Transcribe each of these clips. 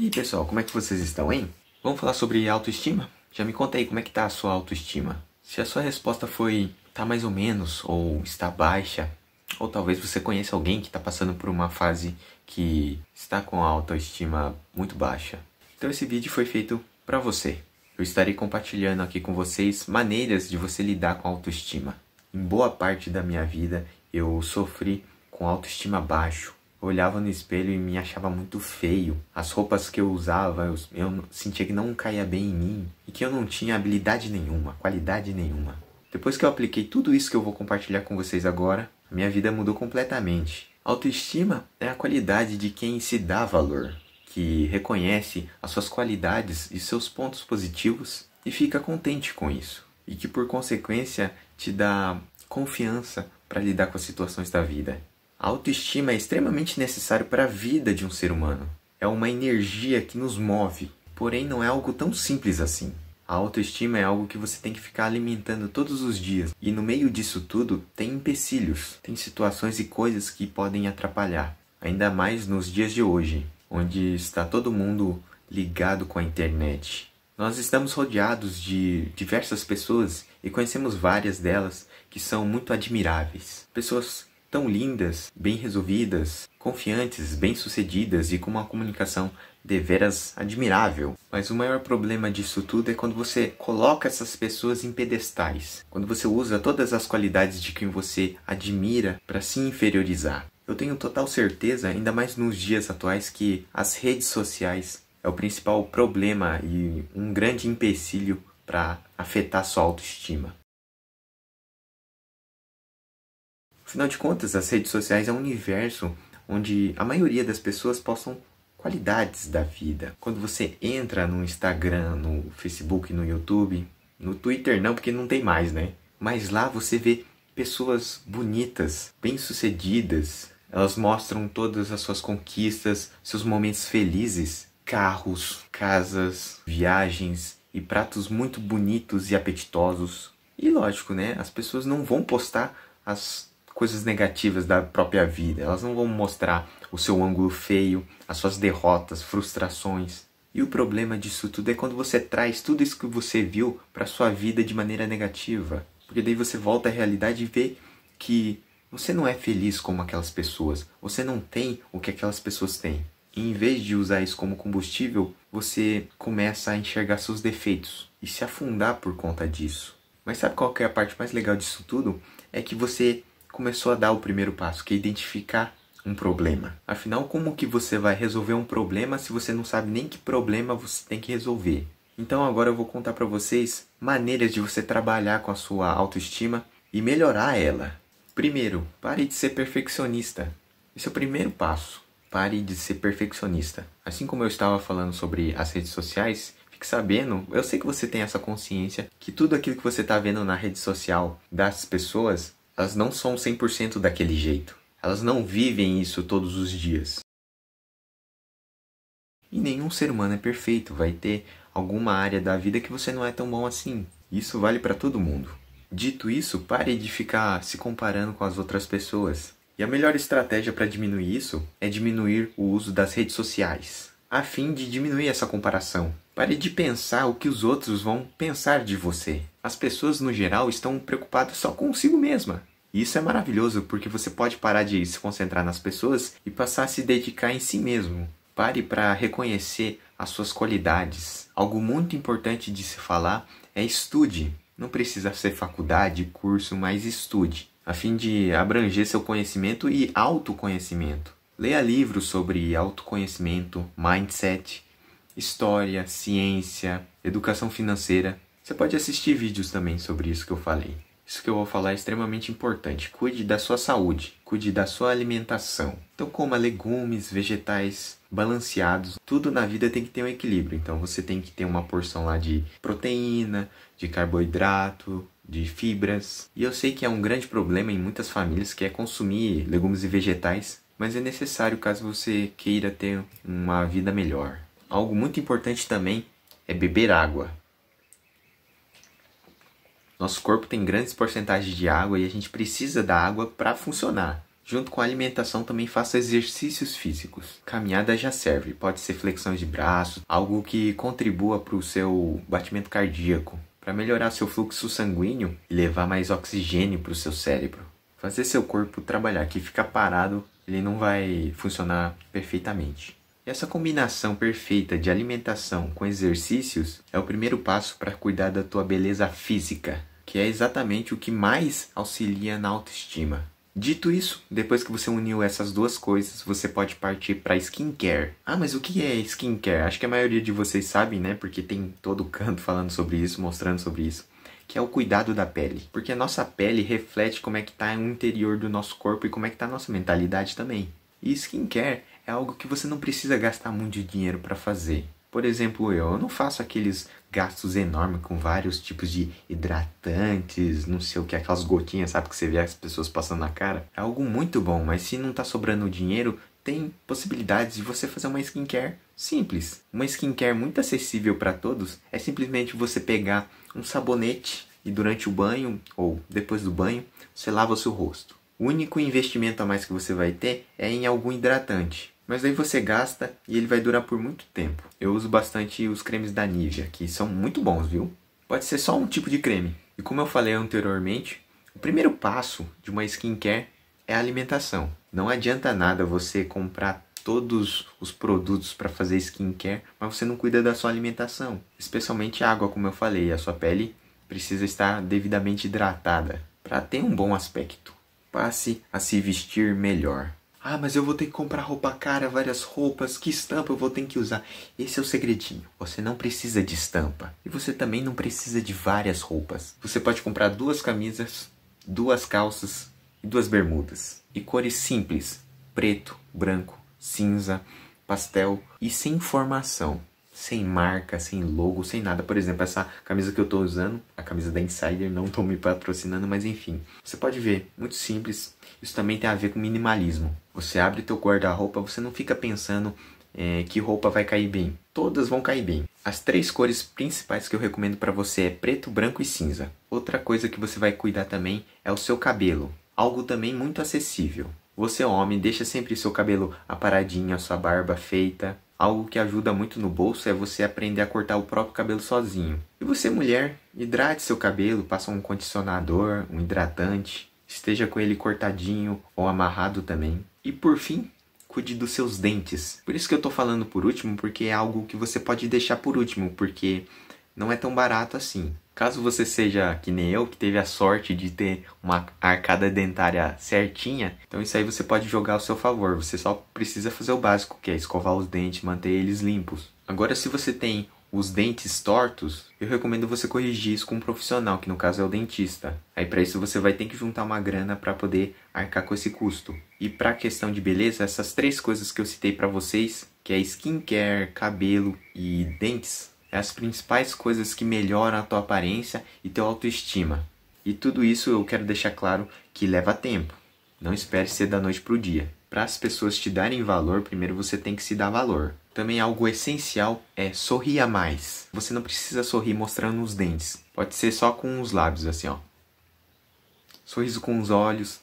E aí, pessoal, como é que vocês estão, hein? Vamos falar sobre autoestima? Já me conta aí como é que tá a sua autoestima. Se a sua resposta foi tá mais ou menos ou está baixa, ou talvez você conheça alguém que está passando por uma fase que está com a autoestima muito baixa. Então esse vídeo foi feito para você. Eu estarei compartilhando aqui com vocês maneiras de você lidar com a autoestima. Em boa parte da minha vida eu sofri com autoestima baixo olhava no espelho e me achava muito feio. As roupas que eu usava, eu, eu sentia que não caía bem em mim e que eu não tinha habilidade nenhuma, qualidade nenhuma. Depois que eu apliquei tudo isso que eu vou compartilhar com vocês agora, minha vida mudou completamente. Autoestima é a qualidade de quem se dá valor, que reconhece as suas qualidades e seus pontos positivos e fica contente com isso, e que por consequência te dá confiança para lidar com as situações da vida. A autoestima é extremamente necessário para a vida de um ser humano. É uma energia que nos move, porém não é algo tão simples assim. A autoestima é algo que você tem que ficar alimentando todos os dias. E no meio disso tudo, tem empecilhos, tem situações e coisas que podem atrapalhar. Ainda mais nos dias de hoje, onde está todo mundo ligado com a internet. Nós estamos rodeados de diversas pessoas e conhecemos várias delas que são muito admiráveis. Pessoas tão lindas, bem resolvidas, confiantes, bem-sucedidas e com uma comunicação deveras admirável. Mas o maior problema disso tudo é quando você coloca essas pessoas em pedestais, quando você usa todas as qualidades de quem você admira para se inferiorizar. Eu tenho total certeza, ainda mais nos dias atuais, que as redes sociais é o principal problema e um grande empecilho para afetar sua autoestima. Afinal de contas, as redes sociais é um universo onde a maioria das pessoas possam qualidades da vida. Quando você entra no Instagram, no Facebook, no YouTube, no Twitter não, porque não tem mais, né? Mas lá você vê pessoas bonitas, bem-sucedidas. Elas mostram todas as suas conquistas, seus momentos felizes, carros, casas, viagens e pratos muito bonitos e apetitosos. E lógico, né? As pessoas não vão postar as coisas negativas da própria vida. Elas não vão mostrar o seu ângulo feio, as suas derrotas, frustrações. E o problema disso tudo é quando você traz tudo isso que você viu para sua vida de maneira negativa, porque daí você volta à realidade e vê que você não é feliz como aquelas pessoas, você não tem o que aquelas pessoas têm. E em vez de usar isso como combustível, você começa a enxergar seus defeitos e se afundar por conta disso. Mas sabe qual é a parte mais legal disso tudo? É que você começou a dar o primeiro passo, que é identificar um problema. Afinal, como que você vai resolver um problema se você não sabe nem que problema você tem que resolver? Então agora eu vou contar para vocês maneiras de você trabalhar com a sua autoestima e melhorar ela. Primeiro, pare de ser perfeccionista. Esse é o primeiro passo. Pare de ser perfeccionista. Assim como eu estava falando sobre as redes sociais, fique sabendo, eu sei que você tem essa consciência que tudo aquilo que você está vendo na rede social das pessoas elas não são 100% daquele jeito. Elas não vivem isso todos os dias. E nenhum ser humano é perfeito, vai ter alguma área da vida que você não é tão bom assim. Isso vale para todo mundo. Dito isso, pare de ficar se comparando com as outras pessoas. E a melhor estratégia para diminuir isso é diminuir o uso das redes sociais, a fim de diminuir essa comparação. Pare de pensar o que os outros vão pensar de você. As pessoas, no geral, estão preocupadas só consigo mesma. E isso é maravilhoso porque você pode parar de se concentrar nas pessoas e passar a se dedicar em si mesmo. Pare para reconhecer as suas qualidades. Algo muito importante de se falar é estude. Não precisa ser faculdade, curso, mas estude, a fim de abranger seu conhecimento e autoconhecimento. Leia livros sobre autoconhecimento, mindset, história, ciência, educação financeira. Você pode assistir vídeos também sobre isso que eu falei. Isso que eu vou falar é extremamente importante. Cuide da sua saúde, cuide da sua alimentação. Então, coma legumes, vegetais balanceados. Tudo na vida tem que ter um equilíbrio. Então, você tem que ter uma porção lá de proteína, de carboidrato, de fibras. E eu sei que é um grande problema em muitas famílias que é consumir legumes e vegetais, mas é necessário caso você queira ter uma vida melhor algo muito importante também é beber água. Nosso corpo tem grandes porcentagens de água e a gente precisa da água para funcionar. Junto com a alimentação, também faça exercícios físicos. Caminhada já serve, pode ser flexão de braço, algo que contribua para o seu batimento cardíaco, para melhorar seu fluxo sanguíneo e levar mais oxigênio para o seu cérebro. Fazer seu corpo trabalhar, que fica parado, ele não vai funcionar perfeitamente. Essa combinação perfeita de alimentação com exercícios é o primeiro passo para cuidar da tua beleza física, que é exatamente o que mais auxilia na autoestima. Dito isso, depois que você uniu essas duas coisas, você pode partir para skincare. Ah, mas o que é skincare? Acho que a maioria de vocês sabe, né? Porque tem todo canto falando sobre isso, mostrando sobre isso que é o cuidado da pele. Porque a nossa pele reflete como é que está o interior do nosso corpo e como é que está a nossa mentalidade também. E skincare é algo que você não precisa gastar muito dinheiro para fazer. Por exemplo, eu, eu não faço aqueles gastos enormes com vários tipos de hidratantes, não sei o que, aquelas gotinhas, sabe, que você vê as pessoas passando na cara. É algo muito bom, mas se não tá sobrando dinheiro, tem possibilidades de você fazer uma skincare simples. Uma skincare muito acessível para todos é simplesmente você pegar um sabonete e durante o banho ou depois do banho, você lava o seu rosto. O único investimento a mais que você vai ter é em algum hidratante. Mas daí você gasta e ele vai durar por muito tempo. Eu uso bastante os cremes da Nivea, que são muito bons, viu? Pode ser só um tipo de creme. E como eu falei anteriormente, o primeiro passo de uma skincare é a alimentação. Não adianta nada você comprar todos os produtos para fazer skincare, mas você não cuida da sua alimentação, especialmente água, como eu falei, a sua pele precisa estar devidamente hidratada para ter um bom aspecto. Passe a se vestir melhor. Ah, mas eu vou ter que comprar roupa cara, várias roupas, que estampa eu vou ter que usar? Esse é o segredinho. Você não precisa de estampa. E você também não precisa de várias roupas. Você pode comprar duas camisas, duas calças e duas bermudas. E cores simples: preto, branco, cinza, pastel e sem formação sem marca, sem logo, sem nada. Por exemplo, essa camisa que eu estou usando, a camisa da Insider, não estou me patrocinando, mas enfim. Você pode ver, muito simples. Isso também tem a ver com minimalismo. Você abre teu guarda-roupa, você não fica pensando é, que roupa vai cair bem. Todas vão cair bem. As três cores principais que eu recomendo para você é preto, branco e cinza. Outra coisa que você vai cuidar também é o seu cabelo. Algo também muito acessível. Você homem, deixa sempre seu cabelo aparadinho, a sua barba feita. Algo que ajuda muito no bolso é você aprender a cortar o próprio cabelo sozinho. E você, mulher, hidrate seu cabelo, passa um condicionador, um hidratante, esteja com ele cortadinho ou amarrado também. E por fim, cuide dos seus dentes. Por isso que eu tô falando por último, porque é algo que você pode deixar por último, porque não é tão barato assim. Caso você seja que nem eu, que teve a sorte de ter uma arcada dentária certinha, então isso aí você pode jogar ao seu favor. Você só precisa fazer o básico, que é escovar os dentes, manter eles limpos. Agora, se você tem os dentes tortos, eu recomendo você corrigir isso com um profissional, que no caso é o dentista. Aí para isso você vai ter que juntar uma grana para poder arcar com esse custo. E para a questão de beleza, essas três coisas que eu citei para vocês, que é skincare, cabelo e dentes, é as principais coisas que melhoram a tua aparência e teu autoestima. E tudo isso eu quero deixar claro que leva tempo. Não espere ser da noite para o dia. Para as pessoas te darem valor, primeiro você tem que se dar valor. Também algo essencial é sorrir a mais. Você não precisa sorrir mostrando os dentes. Pode ser só com os lábios, assim, ó. Sorriso com os olhos.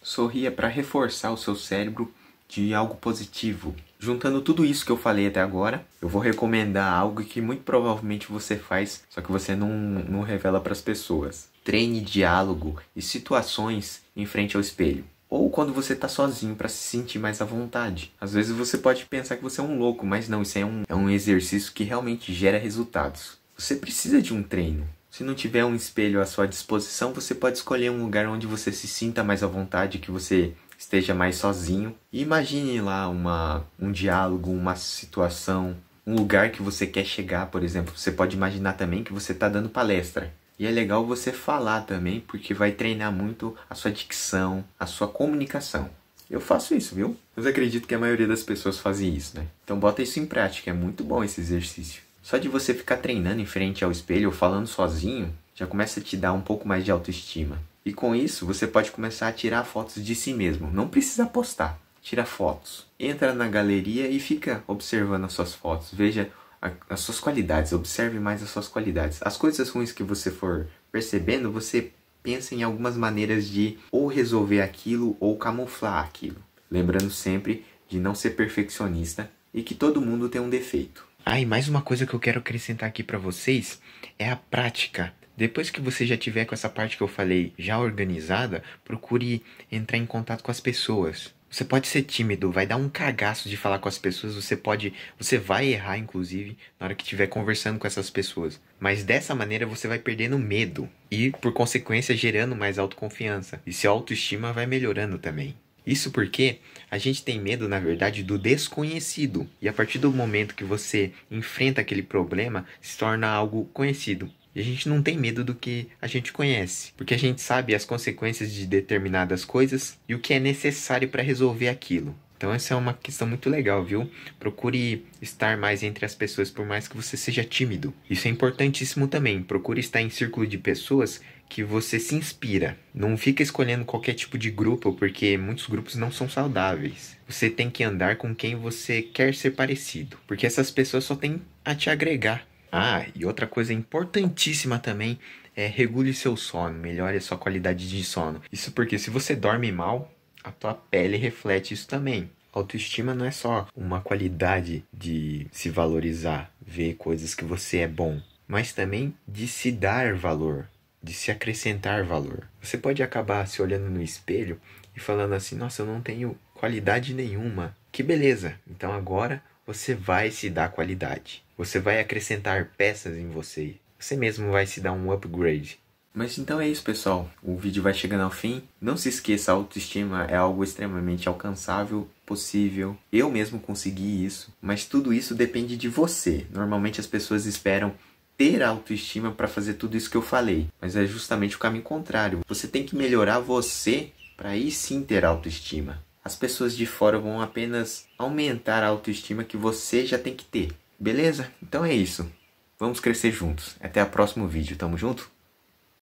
Sorria para reforçar o seu cérebro de algo positivo. Juntando tudo isso que eu falei até agora, eu vou recomendar algo que muito provavelmente você faz, só que você não, não revela para as pessoas. Treine diálogo e situações em frente ao espelho ou quando você está sozinho para se sentir mais à vontade. Às vezes você pode pensar que você é um louco, mas não, isso é um, é um exercício que realmente gera resultados. Você precisa de um treino. Se não tiver um espelho à sua disposição, você pode escolher um lugar onde você se sinta mais à vontade, que você esteja mais sozinho e imagine lá uma, um diálogo, uma situação, um lugar que você quer chegar, por exemplo. Você pode imaginar também que você está dando palestra. E é legal você falar também, porque vai treinar muito a sua dicção, a sua comunicação. Eu faço isso, viu? Mas acredito que a maioria das pessoas fazem isso, né? Então bota isso em prática, é muito bom esse exercício. Só de você ficar treinando em frente ao espelho ou falando sozinho, já começa a te dar um pouco mais de autoestima. E com isso, você pode começar a tirar fotos de si mesmo. Não precisa postar, tira fotos. Entra na galeria e fica observando as suas fotos. Veja as suas qualidades, observe mais as suas qualidades. As coisas ruins que você for percebendo, você pensa em algumas maneiras de ou resolver aquilo ou camuflar aquilo. Lembrando sempre de não ser perfeccionista e que todo mundo tem um defeito. Ah, e mais uma coisa que eu quero acrescentar aqui para vocês é a prática. Depois que você já tiver com essa parte que eu falei já organizada, procure entrar em contato com as pessoas. Você pode ser tímido, vai dar um cagaço de falar com as pessoas, você pode, você vai errar inclusive na hora que estiver conversando com essas pessoas. Mas dessa maneira você vai perdendo medo e por consequência gerando mais autoconfiança. E sua autoestima vai melhorando também. Isso porque a gente tem medo, na verdade, do desconhecido. E a partir do momento que você enfrenta aquele problema, se torna algo conhecido. E a gente não tem medo do que a gente conhece, porque a gente sabe as consequências de determinadas coisas e o que é necessário para resolver aquilo. Então essa é uma questão muito legal, viu? Procure estar mais entre as pessoas, por mais que você seja tímido. Isso é importantíssimo também. Procure estar em círculo de pessoas que você se inspira. Não fica escolhendo qualquer tipo de grupo, porque muitos grupos não são saudáveis. Você tem que andar com quem você quer ser parecido, porque essas pessoas só têm a te agregar. Ah, e outra coisa importantíssima também é regule seu sono, melhore a sua qualidade de sono. Isso porque se você dorme mal, a tua pele reflete isso também. Autoestima não é só uma qualidade de se valorizar, ver coisas que você é bom, mas também de se dar valor, de se acrescentar valor. Você pode acabar se olhando no espelho e falando assim: "Nossa, eu não tenho qualidade nenhuma". Que beleza. Então agora você vai se dar qualidade. Você vai acrescentar peças em você. Você mesmo vai se dar um upgrade. Mas então é isso, pessoal. O vídeo vai chegando ao fim. Não se esqueça, a autoestima é algo extremamente alcançável, possível. Eu mesmo consegui isso, mas tudo isso depende de você. Normalmente as pessoas esperam ter autoestima para fazer tudo isso que eu falei, mas é justamente o caminho contrário. Você tem que melhorar você para aí sim ter autoestima as pessoas de fora vão apenas aumentar a autoestima que você já tem que ter. Beleza? Então é isso. Vamos crescer juntos. Até o próximo vídeo. Tamo junto?